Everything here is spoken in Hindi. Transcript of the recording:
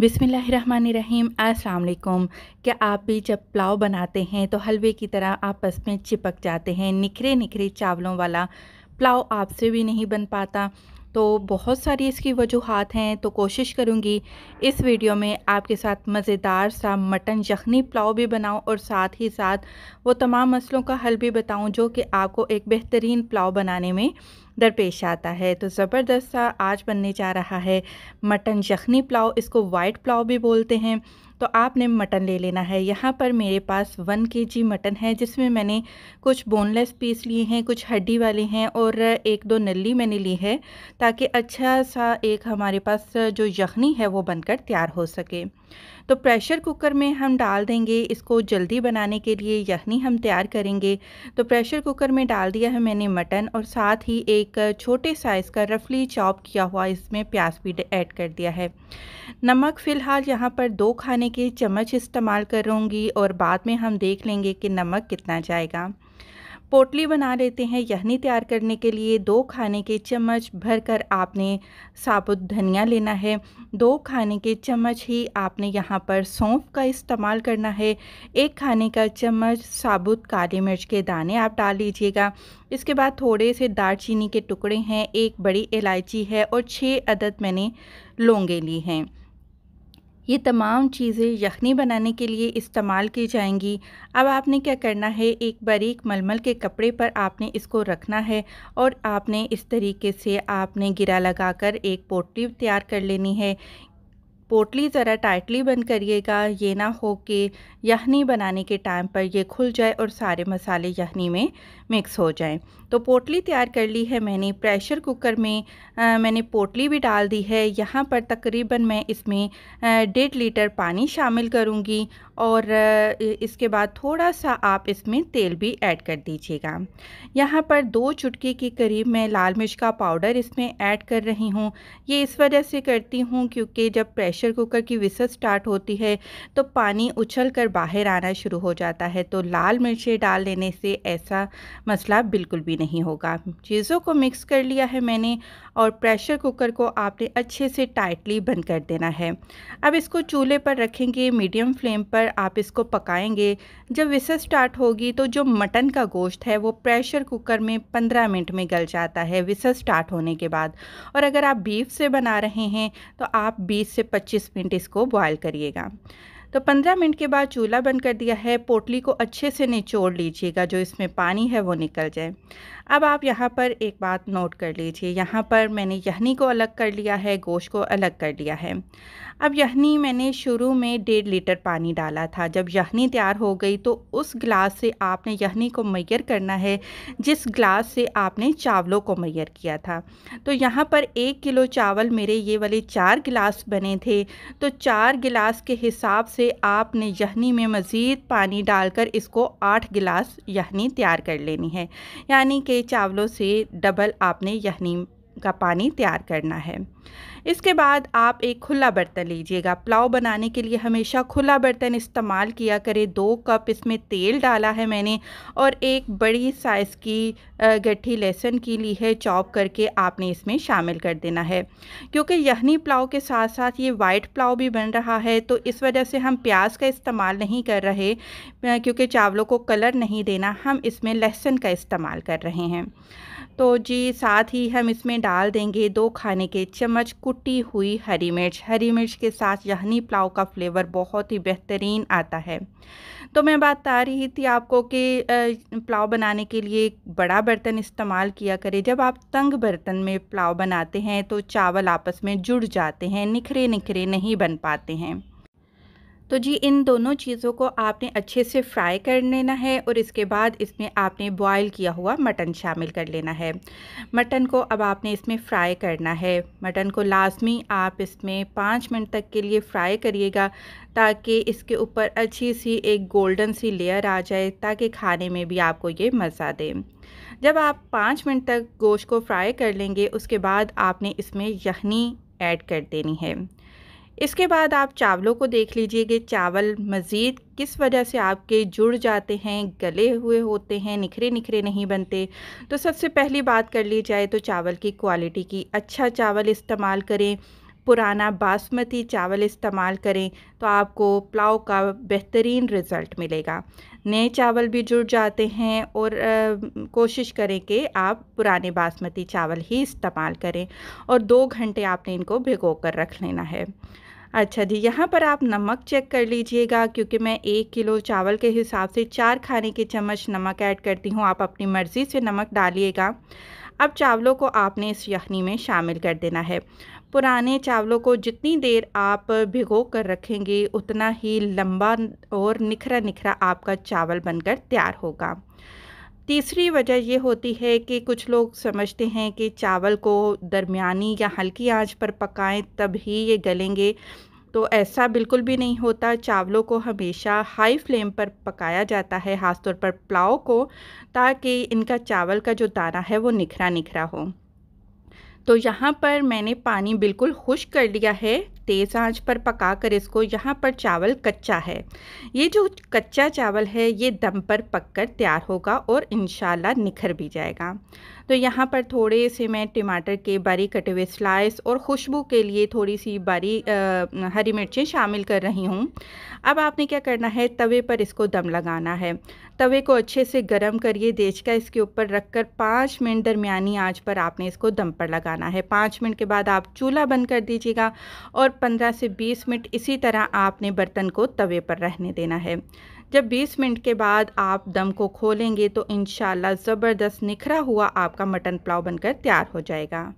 बिसमीम् अलकुम क्या आप भी जब पुलाव बनाते हैं तो हलवे की तरह आपस में चिपक जाते हैं निखरे निखरे चावलों वाला पुलाव आपसे भी नहीं बन पाता तो बहुत सारी इसकी वजूहत हैं तो कोशिश करूँगी इस वीडियो में आपके साथ मज़ेदार सा मटन यखनी पुलाव भी बनाऊँ और साथ ही साथ वो तमाम मसलों का हल भी बताऊँ जो कि आपको एक बेहतरीन पुलाव बनाने में दरपेश आता है तो ज़बरदस्त सा आज बनने जा रहा है मटन यखनी पुलाव इसको वाइट पुलाव भी बोलते हैं तो आपने मटन ले लेना है यहाँ पर मेरे पास वन के जी मटन है जिसमें मैंने कुछ बोनलेस पीस लिए हैं कुछ हड्डी वाले हैं और एक दो नली मैंने ली है ताकि अच्छा सा एक हमारे पास जो यखनी है वो बनकर तैयार हो सके तो प्रेशर कुकर में हम डाल देंगे इसको जल्दी बनाने के लिए यखनी हम तैयार करेंगे तो प्रेशर कुकर में डाल दिया है मैंने मटन और साथ ही एक छोटे साइज़ का रफली चॉप किया हुआ इसमें प्याज भी ऐड कर दिया है नमक फ़िलहाल यहाँ पर दो खाने के चम्मच इस्तेमाल करूँगी और बाद में हम देख लेंगे कि नमक कितना जाएगा पोटली बना लेते हैं यहनी तैयार करने के लिए दो खाने के चम्मच भरकर आपने साबुत धनिया लेना है दो खाने के चम्मच ही आपने यहाँ पर सौंफ का इस्तेमाल करना है एक खाने का चम्मच साबुत काली मिर्च के दाने आप डाल लीजिएगा इसके बाद थोड़े से दालचीनी के टुकड़े हैं एक बड़ी इलायची है और छः अदद मैंने लौंगे ली हैं ये तमाम चीज़ें यखनी बनाने के लिए इस्तेमाल की जाएंगी अब आपने क्या करना है एक बारीक मलमल के कपड़े पर आपने इसको रखना है और आपने इस तरीके से आपने गिरा लगाकर एक पोटली तैयार कर लेनी है पोटली ज़रा टाइटली बंद करिएगा ये ना हो कि यहनी बनाने के टाइम पर ये खुल जाए और सारे मसाले यहनी में मिक्स हो जाएं तो पोटली तैयार कर ली है मैंने प्रेशर कुकर में आ, मैंने पोटली भी डाल दी है यहाँ पर तकरीबन मैं इसमें डेढ़ लीटर पानी शामिल करूँगी और इसके बाद थोड़ा सा आप इसमें तेल भी ऐड कर दीजिएगा यहाँ पर दो चुटकी के करीब मैं लाल मिर्च का पाउडर इसमें ऐड कर रही हूँ ये इस वजह से करती हूँ क्योंकि जब प्रेशर कुकर की विसल स्टार्ट होती है तो पानी उछल कर बाहर आना शुरू हो जाता है तो लाल मिर्चें डाल लेने से ऐसा मसला बिल्कुल भी नहीं होगा चीज़ों को मिक्स कर लिया है मैंने और प्रेशर कुकर को आपने अच्छे से टाइटली बंद कर देना है अब इसको चूल्हे पर रखेंगे मीडियम फ्लेम पर आप इसको पकाएंगे जब विसल स्टार्ट होगी तो जो मटन का गोश्त है वो प्रेशर कुकर में पंद्रह मिनट में गल जाता है विसल स्टार्ट होने के बाद और अगर आप बीफ से बना रहे हैं तो आप बीस से 25 मिनट इसको बॉयल करिएगा तो 15 मिनट के बाद चूल्हा बंद कर दिया है पोटली को अच्छे से निचोड़ लीजिएगा जो इसमें पानी है वो निकल जाए अब आप यहाँ पर एक बात नोट कर लीजिए यहाँ पर मैंने यहनी को अलग कर लिया है गोश्त को अलग कर लिया है अब यहनी मैंने शुरू में डेढ़ लीटर पानी डाला था जब यहनी तैयार हो गई तो उस ग्लास से आपने यहनी को मैयर करना है जिस ग्लास से आपने चावलों को मैयर किया था तो यहाँ पर एक किलो चावल मेरे ये वाले चार गिलास बने थे तो चार गिलास के हिसाब से आपने यहनी में मज़ीद पानी डालकर इसको आठ गिलास यहनी तैयार कर लेनी है यानी कि चावलों से डबल आपने यहनीम का पानी तैयार करना है इसके बाद आप एक खुला बर्तन लीजिएगा पुलाव बनाने के लिए हमेशा खुला बर्तन इस्तेमाल किया करें दो कप इसमें तेल डाला है मैंने और एक बड़ी साइज़ की गट्ठी लहसुन की ली है चॉप करके आपने इसमें शामिल कर देना है क्योंकि यहनी पुलाव के साथ साथ ये वाइट पुलाव भी बन रहा है तो इस वजह से हम प्याज का इस्तेमाल नहीं कर रहे क्योंकि चावलों को कलर नहीं देना हम इसमें लहसुन का इस्तेमाल कर रहे हैं तो जी साथ ही हम इसमें डाल देंगे दो खाने के चम्मच कुटी हुई हरी मिर्च हरी मिर्च के साथ यहनी पुलाव का फ्लेवर बहुत ही बेहतरीन आता है तो मैं बता रही थी आपको कि पुलाव बनाने के लिए एक बड़ा बर्तन इस्तेमाल किया करें जब आप तंग बर्तन में पुलाव बनाते हैं तो चावल आपस में जुड़ जाते हैं निखरे निखरे नहीं बन पाते हैं तो जी इन दोनों चीज़ों को आपने अच्छे से फ्राई कर लेना है और इसके बाद इसमें आपने बॉईल किया हुआ मटन शामिल कर लेना है मटन को अब आपने इसमें फ्राई करना है मटन को लाजमी आप इसमें पाँच मिनट तक के लिए फ्राई करिएगा ताकि इसके ऊपर अच्छी सी एक गोल्डन सी लेयर आ जाए ताकि खाने में भी आपको ये मज़ा दे जब आप पाँच मिनट तक गोश्त को फ्राई कर लेंगे उसके बाद आपने इसमें यखनी ऐड कर देनी है इसके बाद आप चावलों को देख लीजिए कि चावल मज़ीद किस वजह से आपके जुड़ जाते हैं गले हुए होते हैं निखरे निखरे नहीं बनते तो सबसे पहली बात कर ली जाए तो चावल की क्वालिटी की अच्छा चावल इस्तेमाल करें पुराना बासमती चावल इस्तेमाल करें तो आपको पुलाव का बेहतरीन रिज़ल्ट मिलेगा नए चावल भी जुड़ जाते हैं और आ, कोशिश करें कि आप पुराने बासमती चावल ही इस्तेमाल करें और दो घंटे आपने इनको भिगो कर रख लेना है अच्छा जी यहाँ पर आप नमक चेक कर लीजिएगा क्योंकि मैं एक किलो चावल के हिसाब से चार खाने के चम्मच नमक ऐड करती हूँ आप अपनी मर्ज़ी से नमक डालिएगा अब चावलों को आपने इस यखनी में शामिल कर देना है पुराने चावलों को जितनी देर आप भिगो कर रखेंगे उतना ही लंबा और निखरा निखरा आपका चावल बनकर तैयार होगा तीसरी वजह ये होती है कि कुछ लोग समझते हैं कि चावल को दरमिया या हल्की आंच पर पकाएं तब ही ये गलेंगे तो ऐसा बिल्कुल भी नहीं होता चावलों को हमेशा हाई फ्लेम पर पकाया जाता है ख़ासतौर पर पुलाव को ताकि इनका चावल का जो दाना है वो निखरा निखरा हो तो यहाँ पर मैंने पानी बिल्कुल खुश कर लिया है तेज़ आंच पर पका कर इसको यहाँ पर चावल कच्चा है ये जो कच्चा चावल है ये दम पर पक कर तैयार होगा और इन निखर भी जाएगा तो यहाँ पर थोड़े से मैं टमाटर के बारीक कटे हुए स्लाइस और खुशबू के लिए थोड़ी सी बारी आ, हरी मिर्चें शामिल कर रही हूँ अब आपने क्या करना है तवे पर इसको दम लगाना है तवे को अच्छे से गर्म करिए देश का इसके ऊपर रख कर पाँच मिनट दरमियानी आँच पर आपने इसको दम पर लगाना है पाँच मिनट के बाद आप चूल्हा बंद कर दीजिएगा और पंद्रह से बीस मिनट इसी तरह आपने बर्तन को तवे पर रहने देना है जब 20 मिनट के बाद आप दम को खोलेंगे तो इन ज़बरदस्त निखरा हुआ आपका मटन पुलाव बनकर तैयार हो जाएगा